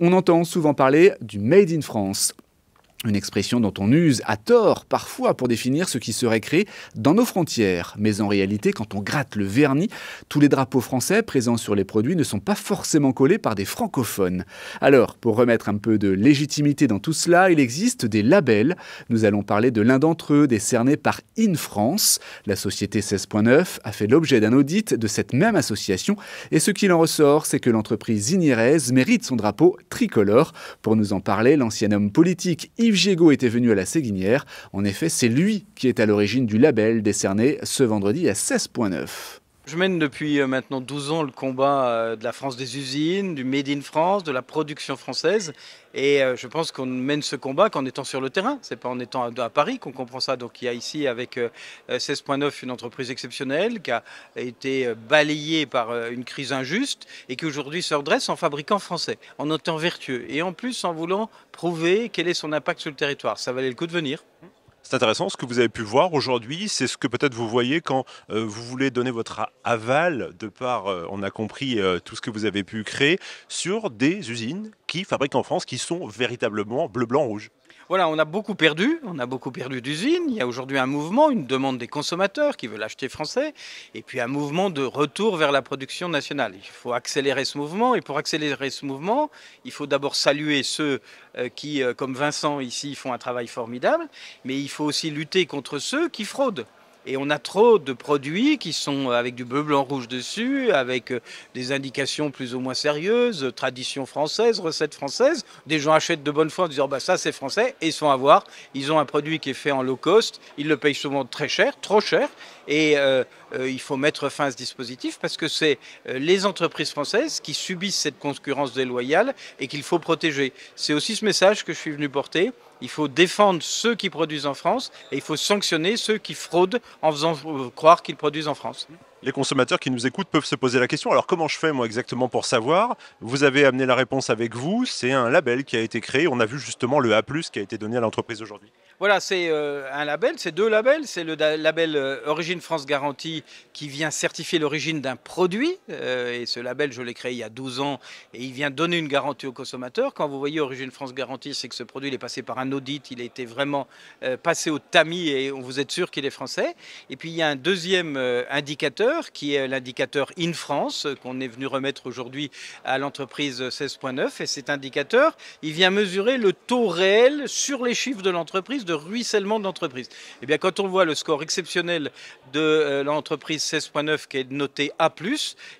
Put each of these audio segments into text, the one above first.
On entend souvent parler du Made in France. Une expression dont on use à tort parfois pour définir ce qui serait créé dans nos frontières. Mais en réalité, quand on gratte le vernis, tous les drapeaux français présents sur les produits ne sont pas forcément collés par des francophones. Alors, pour remettre un peu de légitimité dans tout cela, il existe des labels. Nous allons parler de l'un d'entre eux, décerné par In France. La société 16.9 a fait l'objet d'un audit de cette même association. Et ce qu'il en ressort, c'est que l'entreprise Inirez mérite son drapeau tricolore. Pour nous en parler, l'ancien homme politique Yves Giego était venu à la Séguinière. En effet, c'est lui qui est à l'origine du label décerné ce vendredi à 16.9. Je mène depuis euh, maintenant 12 ans le combat euh, de la France des usines, du Made in France, de la production française. Et euh, je pense qu'on mène ce combat qu'en étant sur le terrain. Ce n'est pas en étant à Paris qu'on comprend ça. Donc il y a ici avec 16.9 une entreprise exceptionnelle qui a été balayée par une crise injuste et qui aujourd'hui se redresse en fabricant français, en étant vertueux et en plus en voulant prouver quel est son impact sur le territoire. Ça valait le coup de venir c'est intéressant. Ce que vous avez pu voir aujourd'hui, c'est ce que peut-être vous voyez quand euh, vous voulez donner votre aval, de par, euh, on a compris euh, tout ce que vous avez pu créer, sur des usines qui fabriquent en France, qui sont véritablement bleu, blanc, rouge. Voilà, on a beaucoup perdu, on a beaucoup perdu d'usines. Il y a aujourd'hui un mouvement, une demande des consommateurs qui veulent acheter français, et puis un mouvement de retour vers la production nationale. Il faut accélérer ce mouvement, et pour accélérer ce mouvement, il faut d'abord saluer ceux euh, qui, euh, comme Vincent ici, font un travail formidable, mais il faut aussi lutter contre ceux qui fraudent. Et on a trop de produits qui sont euh, avec du bleu, blanc, rouge dessus, avec euh, des indications plus ou moins sérieuses, tradition française, recette française. Des gens achètent de bonne foi en disant bah, ça c'est français et ils sont à voir. Ils ont un produit qui est fait en low cost, ils le payent souvent très cher, trop cher. Et euh, il faut mettre fin à ce dispositif parce que c'est les entreprises françaises qui subissent cette concurrence déloyale et qu'il faut protéger. C'est aussi ce message que je suis venu porter. Il faut défendre ceux qui produisent en France et il faut sanctionner ceux qui fraudent en faisant croire qu'ils produisent en France. Les consommateurs qui nous écoutent peuvent se poser la question, alors comment je fais moi exactement pour savoir Vous avez amené la réponse avec vous, c'est un label qui a été créé, on a vu justement le A ⁇ qui a été donné à l'entreprise aujourd'hui. Voilà, c'est euh, un label, c'est deux labels. C'est le label euh, Origine France Garantie qui vient certifier l'origine d'un produit. Euh, et ce label, je l'ai créé il y a 12 ans et il vient donner une garantie au consommateur. Quand vous voyez Origine France Garantie, c'est que ce produit, il est passé par un audit, il a été vraiment passé au tamis et on vous êtes sûr qu'il est français. Et puis, il y a un deuxième indicateur qui est l'indicateur In France qu'on est venu remettre aujourd'hui à l'entreprise 16.9. Et cet indicateur, il vient mesurer le taux réel sur les chiffres de l'entreprise de ruissellement d'entreprise. l'entreprise. Eh bien, quand on voit le score exceptionnel de euh, l'entreprise 16.9 qui est noté A+,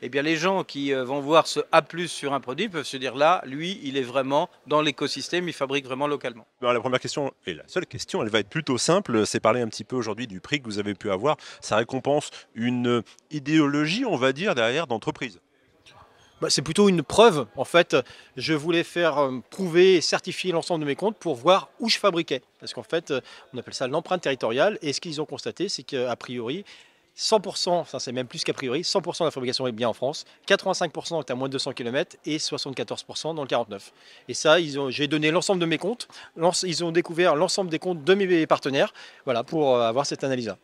eh bien, les gens qui euh, vont voir ce A+, sur un produit peuvent se dire là, lui, il est vraiment dans l'écosystème, il fabrique vraiment localement. la première question, et la seule question, elle va être plutôt simple, c'est parler un petit peu aujourd'hui du prix que vous avez pu avoir. Ça récompense une idéologie, on va dire, derrière d'entreprise. Bah, c'est plutôt une preuve. En fait, je voulais faire euh, prouver et certifier l'ensemble de mes comptes pour voir où je fabriquais. Parce qu'en fait, euh, on appelle ça l'empreinte territoriale. Et ce qu'ils ont constaté, c'est qu'a priori, 100%, ça c'est même plus qu'a priori, 100% de la fabrication est bien en France, 85% est à moins de 200 km et 74% dans le 49. Et ça, j'ai donné l'ensemble de mes comptes, ils ont découvert l'ensemble des comptes de mes partenaires, voilà, pour euh, avoir cette analyse-là.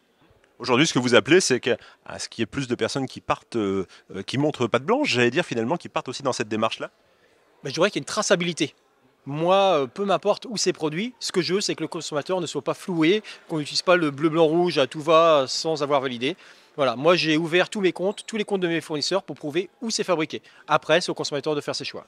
Aujourd'hui, ce que vous appelez, c'est à ah, ce qu'il y ait plus de personnes qui partent, euh, qui montrent pas de blanche, j'allais dire finalement, qui partent aussi dans cette démarche-là Mais bah, Je dirais qu'il y a une traçabilité. Moi, euh, peu m'importe où c'est produit, ce que je veux, c'est que le consommateur ne soit pas floué, qu'on n'utilise pas le bleu, blanc, rouge à tout va sans avoir validé. Voilà, moi j'ai ouvert tous mes comptes, tous les comptes de mes fournisseurs pour prouver où c'est fabriqué. Après, c'est au consommateur de faire ses choix.